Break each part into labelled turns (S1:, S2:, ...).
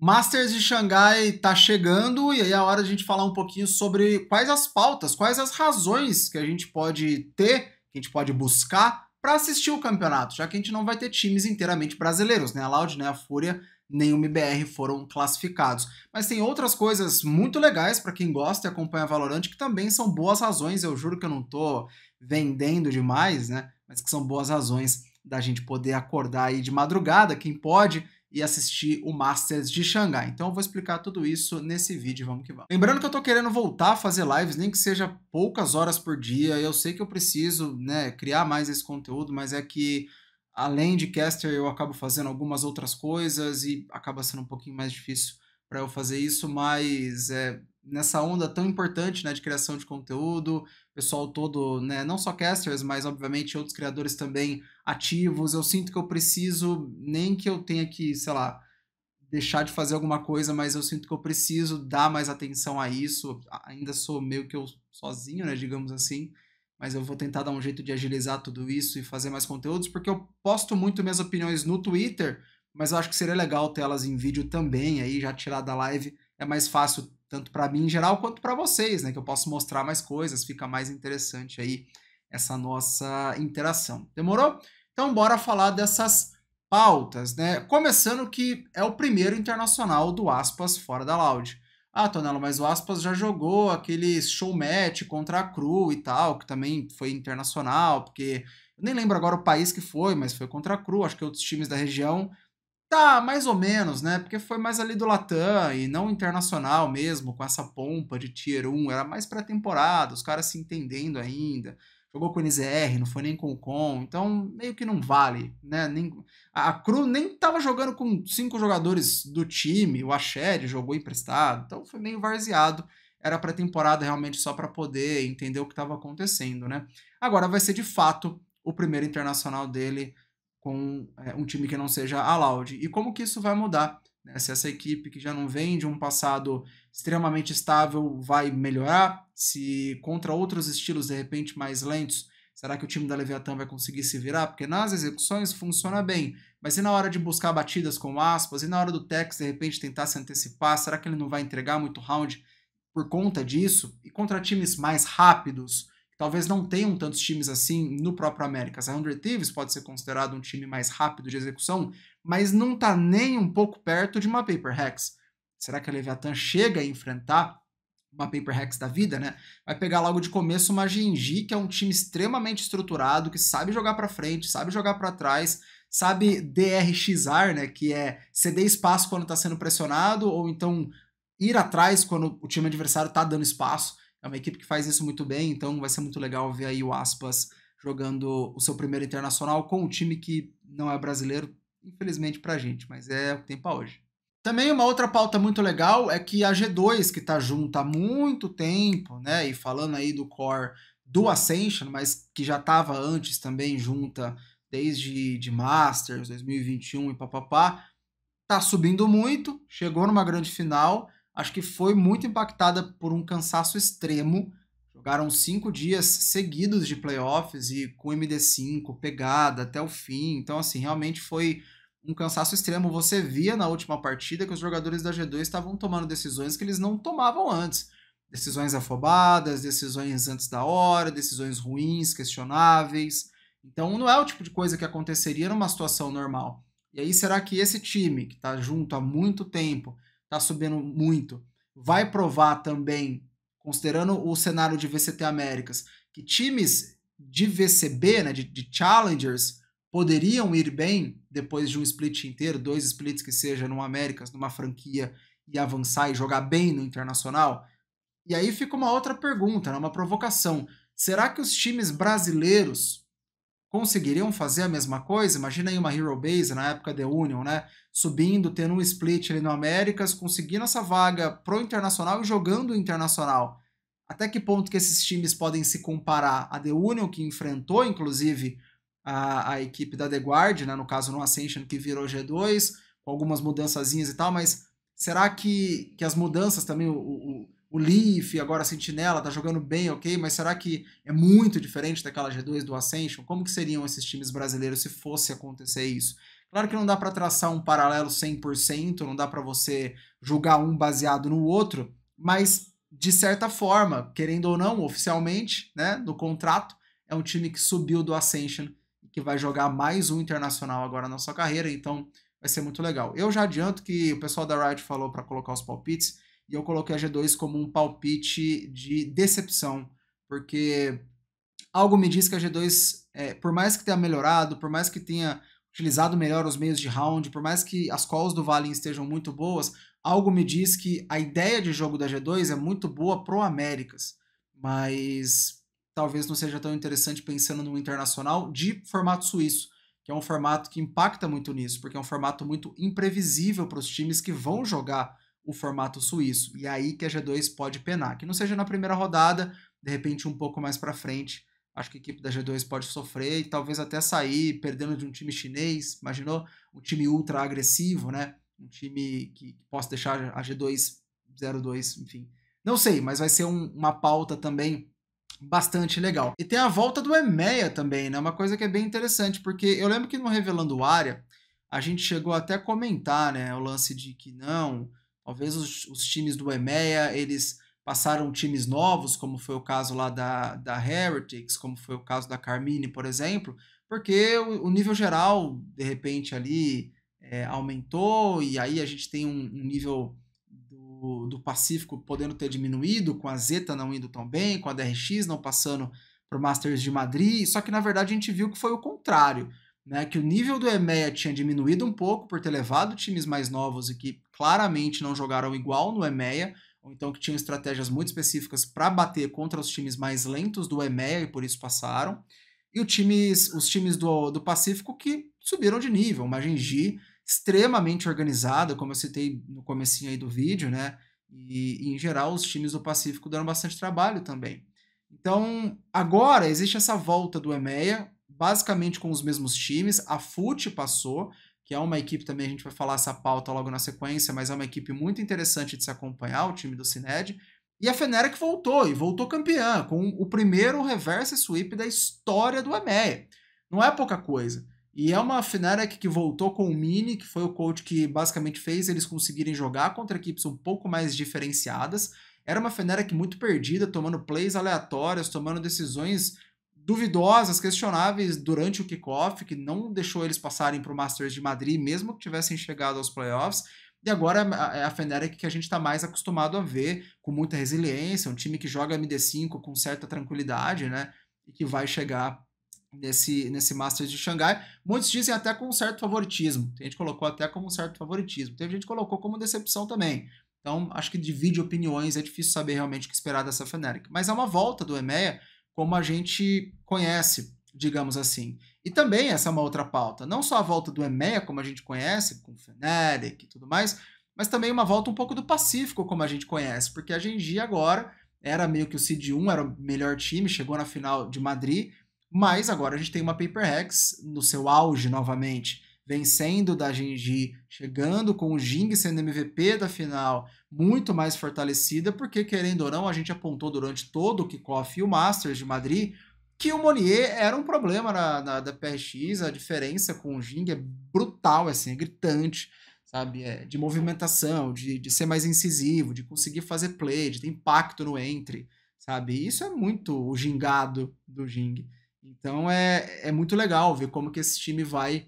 S1: Masters de Xangai está chegando e aí é a hora de a gente falar um pouquinho sobre quais as pautas, quais as razões que a gente pode ter, que a gente pode buscar para assistir o campeonato, já que a gente não vai ter times inteiramente brasileiros, né? A Loud, né? A Fúria, nem o MBR foram classificados. Mas tem outras coisas muito legais para quem gosta e acompanha Valorant que também são boas razões, eu juro que eu não estou vendendo demais, né? Mas que são boas razões da gente poder acordar aí de madrugada, quem pode e assistir o Masters de Xangai. Então eu vou explicar tudo isso nesse vídeo, vamos que vamos. Lembrando que eu tô querendo voltar a fazer lives, nem que seja poucas horas por dia. Eu sei que eu preciso, né, criar mais esse conteúdo, mas é que além de caster eu acabo fazendo algumas outras coisas e acaba sendo um pouquinho mais difícil para eu fazer isso, mas é nessa onda tão importante, né, de criação de conteúdo, pessoal todo, né, não só casters, mas obviamente outros criadores também ativos. Eu sinto que eu preciso, nem que eu tenha que, sei lá, deixar de fazer alguma coisa, mas eu sinto que eu preciso dar mais atenção a isso. Ainda sou meio que eu sozinho, né, digamos assim, mas eu vou tentar dar um jeito de agilizar tudo isso e fazer mais conteúdos, porque eu posto muito minhas opiniões no Twitter, mas eu acho que seria legal ter elas em vídeo também, aí já tirar da live é mais fácil tanto para mim em geral quanto para vocês, né? Que eu posso mostrar mais coisas, fica mais interessante aí essa nossa interação. Demorou? Então bora falar dessas pautas, né? Começando que é o primeiro internacional do Aspas fora da Loud. Ah, Tonelo, mas o Aspas já jogou aquele show match contra a Cru e tal, que também foi internacional, porque eu nem lembro agora o país que foi, mas foi contra a Cru, acho que outros times da região Tá, mais ou menos, né? Porque foi mais ali do Latam e não internacional mesmo, com essa pompa de Tier 1. Era mais pré-temporada, os caras se entendendo ainda. Jogou com o NZR, não foi nem com o Com, então meio que não vale, né? Nem, a, Cru nem tava jogando com cinco jogadores do time, o Ashed jogou emprestado, então foi meio varzeado. Era pré-temporada realmente só para poder entender o que estava acontecendo, né? Agora vai ser de fato o primeiro internacional dele com é, um time que não seja a E como que isso vai mudar? Né? Se essa equipe que já não vem de um passado extremamente estável vai melhorar? Se contra outros estilos, de repente, mais lentos, será que o time da Leviathan vai conseguir se virar? Porque nas execuções funciona bem, mas e na hora de buscar batidas com aspas? E na hora do Tex, de repente, tentar se antecipar? Será que ele não vai entregar muito round por conta disso? E contra times mais rápidos, Talvez não tenham tantos times assim no próprio Américas. A 100 Thieves pode ser considerado um time mais rápido de execução, mas não está nem um pouco perto de uma Paper Hex. Será que a Leviathan chega a enfrentar uma Paper Hex da vida, né? Vai pegar logo de começo uma Genji, que é um time extremamente estruturado, que sabe jogar para frente, sabe jogar para trás, sabe DRXar, né, que é ceder espaço quando está sendo pressionado ou então ir atrás quando o time adversário está dando espaço uma equipe que faz isso muito bem, então vai ser muito legal ver aí o Aspas jogando o seu primeiro internacional com um time que não é brasileiro, infelizmente pra gente, mas é o que tem pra hoje. Também uma outra pauta muito legal é que a G2, que tá junta há muito tempo, né, e falando aí do core do Ascension, mas que já tava antes também junta desde de Masters 2021 e papapá, tá subindo muito, chegou numa grande final, acho que foi muito impactada por um cansaço extremo. Jogaram cinco dias seguidos de playoffs e com MD5, pegada até o fim. Então, assim, realmente foi um cansaço extremo. Você via na última partida que os jogadores da G2 estavam tomando decisões que eles não tomavam antes. Decisões afobadas, decisões antes da hora, decisões ruins, questionáveis. Então, não é o tipo de coisa que aconteceria numa situação normal. E aí, será que esse time, que está junto há muito tempo, tá subindo muito, vai provar também, considerando o cenário de VCT Américas, que times de VCB, né, de, de Challengers, poderiam ir bem depois de um split inteiro, dois splits que seja no Américas, numa franquia, e avançar e jogar bem no Internacional? E aí fica uma outra pergunta, né, uma provocação. Será que os times brasileiros conseguiriam fazer a mesma coisa? Imagina aí uma Hero Base na época The Union, né? Subindo, tendo um split ali no Américas, conseguindo essa vaga pro internacional e jogando o internacional. Até que ponto que esses times podem se comparar? A The Union, que enfrentou, inclusive, a, a equipe da The Guard, né? no caso no Ascension, que virou G2, com algumas mudançazinhas e tal, mas será que, que as mudanças também, o, o o Leaf, agora a Sentinela, tá jogando bem, ok, mas será que é muito diferente daquela G2 do Ascension? Como que seriam esses times brasileiros se fosse acontecer isso? Claro que não dá para traçar um paralelo 100%, não dá para você julgar um baseado no outro, mas de certa forma, querendo ou não, oficialmente, né, no contrato, é um time que subiu do Ascension e que vai jogar mais um internacional agora na sua carreira, então vai ser muito legal. Eu já adianto que o pessoal da Riot falou para colocar os palpites, e eu coloquei a G2 como um palpite de decepção, porque algo me diz que a G2, é, por mais que tenha melhorado, por mais que tenha utilizado melhor os meios de round, por mais que as calls do Valen estejam muito boas, algo me diz que a ideia de jogo da G2 é muito boa pro Américas, mas talvez não seja tão interessante pensando no internacional de formato suíço, que é um formato que impacta muito nisso, porque é um formato muito imprevisível para os times que vão jogar o formato suíço. E aí que a G2 pode penar. Que não seja na primeira rodada, de repente um pouco mais para frente. Acho que a equipe da G2 pode sofrer e talvez até sair perdendo de um time chinês. Imaginou? Um time ultra agressivo, né? Um time que, que possa deixar a G2 0-2, enfim. Não sei, mas vai ser um, uma pauta também bastante legal. E tem a volta do EMEA também, né? Uma coisa que é bem interessante, porque eu lembro que no Revelando Área, a gente chegou até a comentar, né? O lance de que não, Talvez os, os times do EMEA, eles passaram times novos, como foi o caso lá da, da Heretics, como foi o caso da Carmine, por exemplo, porque o, o nível geral, de repente, ali é, aumentou, e aí a gente tem um, um nível do, do, Pacífico podendo ter diminuído, com a Zeta não indo tão bem, com a DRX não passando para o Masters de Madrid, só que na verdade a gente viu que foi o contrário, né? que o nível do EMEA tinha diminuído um pouco por ter levado times mais novos e que claramente não jogaram igual no EMEA, ou então que tinham estratégias muito específicas para bater contra os times mais lentos do EMEA e por isso passaram. E times, os times do, do Pacífico que subiram de nível. O Magenji, extremamente organizado, como eu citei no comecinho aí do vídeo, né? E, e, em geral, os times do Pacífico deram bastante trabalho também. Então, agora existe essa volta do EMEA, basicamente com os mesmos times. A FUT passou, que é uma equipe também, a gente vai falar essa pauta logo na sequência, mas é uma equipe muito interessante de se acompanhar, o time do Cined. E a Feneric voltou, e voltou campeã, com o primeiro reverse sweep da história do EMEA. Não é pouca coisa. E é uma Fenera que voltou com o Mini, que foi o coach que basicamente fez eles conseguirem jogar contra equipes um pouco mais diferenciadas. Era uma que muito perdida, tomando plays aleatórias, tomando decisões duvidosas, questionáveis durante o kickoff, que não deixou eles passarem para o Masters de Madrid, mesmo que tivessem chegado aos playoffs. E agora é a Fnatic que a gente está mais acostumado a ver, com muita resiliência, um time que joga MD5 com certa tranquilidade, né? E que vai chegar nesse, nesse Masters de Xangai. Muitos dizem até com um certo favoritismo. Tem gente colocou até como um certo favoritismo. Teve gente que colocou como decepção também. Então, acho que divide opiniões, é difícil saber realmente o que esperar dessa Fnatic. Mas é uma volta do EMEA como a gente conhece, digamos assim. E também essa é uma outra pauta, não só a volta do EMEA, como a gente conhece, com o Feneric e tudo mais, mas também uma volta um pouco do Pacífico, como a gente conhece, porque a Genji agora era meio que o seed 1, era o melhor time, chegou na final de Madrid, mas agora a gente tem uma Paper Hex no seu auge novamente vencendo da Genji, chegando com o Jing sendo MVP da final, muito mais fortalecida, porque querendo ou não, a gente apontou durante todo o kickoff e o Masters de Madrid que o Monier era um problema na, na, da PRX, a diferença com o Jing é brutal, é assim, é gritante, sabe? É, de movimentação, de, de ser mais incisivo, de conseguir fazer play, de ter impacto no entre, sabe? isso é muito o gingado do Jing. Então é, é muito legal ver como que esse time vai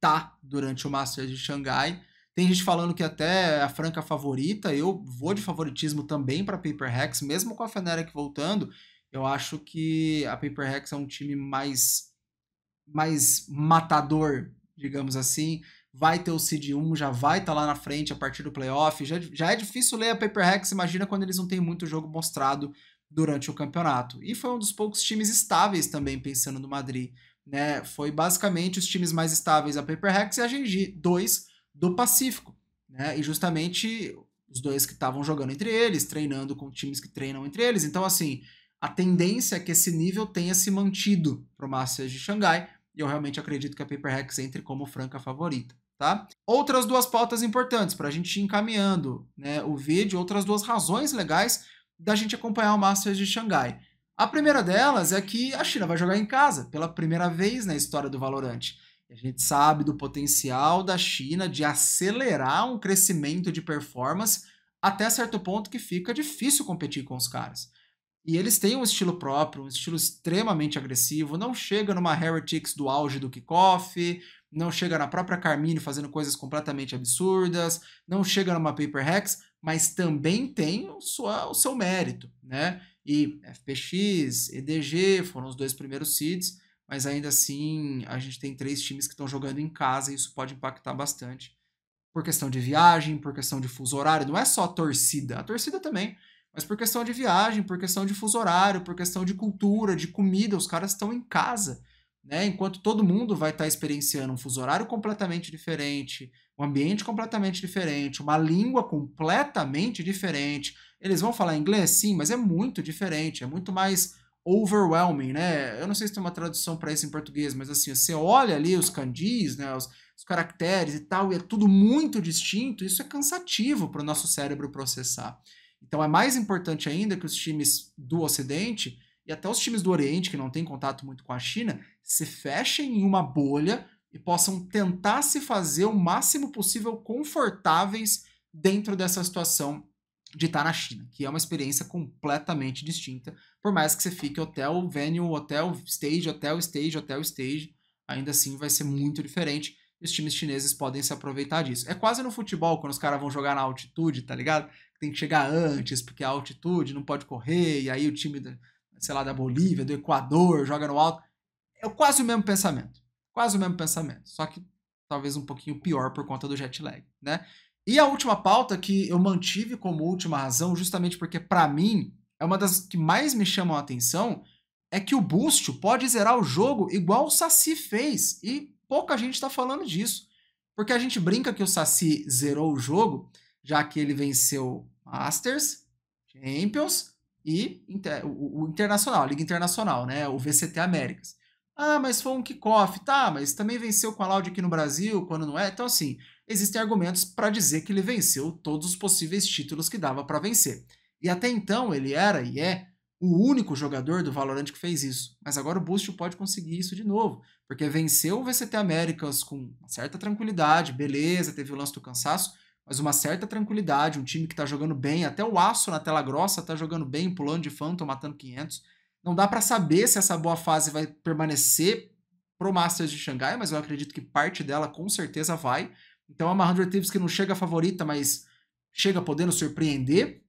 S1: tá durante o Masters de Xangai. Tem gente falando que até é a franca é favorita, eu vou de favoritismo também para Paper Hex, mesmo com a Fnatic voltando. Eu acho que a Paper Hex é um time mais mais matador, digamos assim. Vai ter o seed 1, já vai estar tá lá na frente a partir do playoff. Já, é já é difícil ler a Paper Hex, imagina quando eles não têm muito jogo mostrado durante o campeonato. E foi um dos poucos times estáveis também, pensando no Madrid né? Foi basicamente os times mais estáveis, a Paper e a Genji, dois do Pacífico, né? E justamente os dois que estavam jogando entre eles, treinando com times que treinam entre eles. Então, assim, a tendência é que esse nível tenha se mantido para o Masters de Xangai, e eu realmente acredito que a Paper entre como franca favorita. Tá? Outras duas pautas importantes para a gente ir encaminhando né, o vídeo, outras duas razões legais da gente acompanhar o Masters de Xangai. A primeira delas é que a China vai jogar em casa pela primeira vez na história do Valorant. A gente sabe do potencial da China de acelerar um crescimento de performance até certo ponto que fica difícil competir com os caras. E eles têm um estilo próprio, um estilo extremamente agressivo, não chega numa Heretics do auge do kickoff, não chega na própria Carmine fazendo coisas completamente absurdas, não chega numa Paper Hex, mas também tem o, o seu mérito, né? e FPX, EDG foram os dois primeiros seeds, mas ainda assim a gente tem três times que estão jogando em casa e isso pode impactar bastante por questão de viagem, por questão de fuso horário, não é só a torcida, a torcida também, mas por questão de viagem, por questão de fuso horário, por questão de cultura, de comida, os caras estão em casa, né? Enquanto todo mundo vai estar tá experienciando um fuso horário completamente diferente, um ambiente completamente diferente, uma língua completamente diferente. Eles vão falar inglês, sim, mas é muito diferente, é muito mais overwhelming, né? Eu não sei se tem uma tradução para isso em português, mas assim, você olha ali os candis, né, os, os caracteres e tal, e é tudo muito distinto, isso é cansativo para o nosso cérebro processar. Então é mais importante ainda que os times do Ocidente e até os times do Oriente, que não têm contato muito com a China, se fechem em uma bolha e possam tentar se fazer o máximo possível confortáveis dentro dessa situação de estar na China, que é uma experiência completamente distinta, por mais que você fique hotel, venue, hotel, stage, hotel, stage, hotel, stage, ainda assim vai ser muito diferente. E os times chineses podem se aproveitar disso. É quase no futebol, quando os caras vão jogar na altitude, tá ligado? Tem que chegar antes, porque a altitude não pode correr, e aí o time, da, sei lá, da Bolívia, do Equador, joga no alto. É quase o mesmo pensamento. Quase o mesmo pensamento, só que talvez um pouquinho pior por conta do jet lag, né? E a última pauta que eu mantive como última razão, justamente porque para mim é uma das que mais me chamam a atenção, é que o Boost pode zerar o jogo igual o Saci fez, e pouca gente está falando disso. Porque a gente brinca que o Saci zerou o jogo, já que ele venceu Masters, Champions e o, o Internacional, a Liga Internacional, né? O VCT Américas. Ah, mas foi um kickoff, tá, mas também venceu com a Laude aqui no Brasil, quando não é. Então, assim, existem argumentos para dizer que ele venceu todos os possíveis títulos que dava para vencer. E até então ele era e é o único jogador do Valorant que fez isso. Mas agora o Boost pode conseguir isso de novo, porque venceu o VCT Américas com uma certa tranquilidade, beleza, teve o lance do cansaço, mas uma certa tranquilidade, um time que tá jogando bem, até o Aço na tela grossa tá jogando bem, pulando de Phantom, matando 500. Não dá para saber se essa boa fase vai permanecer pro Masters de Xangai, mas eu acredito que parte dela com certeza vai. Então é uma 100 Thieves que não chega favorita, mas chega podendo surpreender.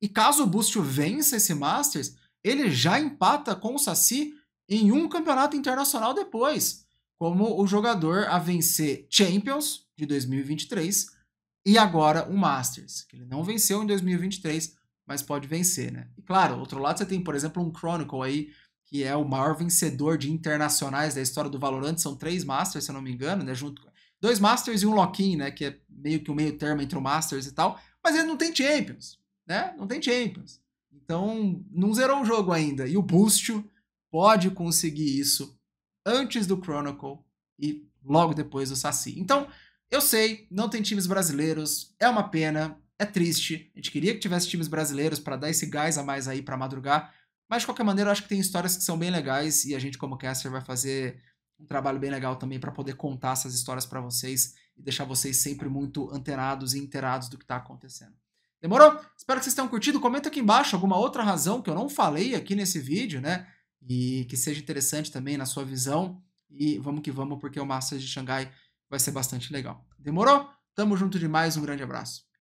S1: E caso o Bustio vença esse Masters, ele já empata com o Saci em um campeonato internacional depois, como o jogador a vencer Champions de 2023 e agora o Masters, que ele não venceu em 2023, mas pode vencer, né? E claro, outro lado você tem, por exemplo, um Chronicle aí, que é o maior vencedor de internacionais da história do Valorant, são três Masters, se eu não me engano, né? Junto dois Masters e um Lock-in, né? Que é meio que o um meio termo entre o Masters e tal, mas ele não tem Champions, né? Não tem Champions. Então, não zerou o jogo ainda. E o Bustio pode conseguir isso antes do Chronicle e logo depois do Saci. Então, eu sei, não tem times brasileiros, é uma pena. É triste. A gente queria que tivesse times brasileiros para dar esse gás a mais aí para madrugar. Mas, de qualquer maneira, eu acho que tem histórias que são bem legais e a gente, como caster, vai fazer um trabalho bem legal também para poder contar essas histórias para vocês e deixar vocês sempre muito antenados e inteirados do que está acontecendo. Demorou? Espero que vocês tenham curtido. Comenta aqui embaixo alguma outra razão que eu não falei aqui nesse vídeo, né? E que seja interessante também na sua visão. E vamos que vamos, porque o Masters de Xangai vai ser bastante legal. Demorou? Tamo junto demais, um grande abraço.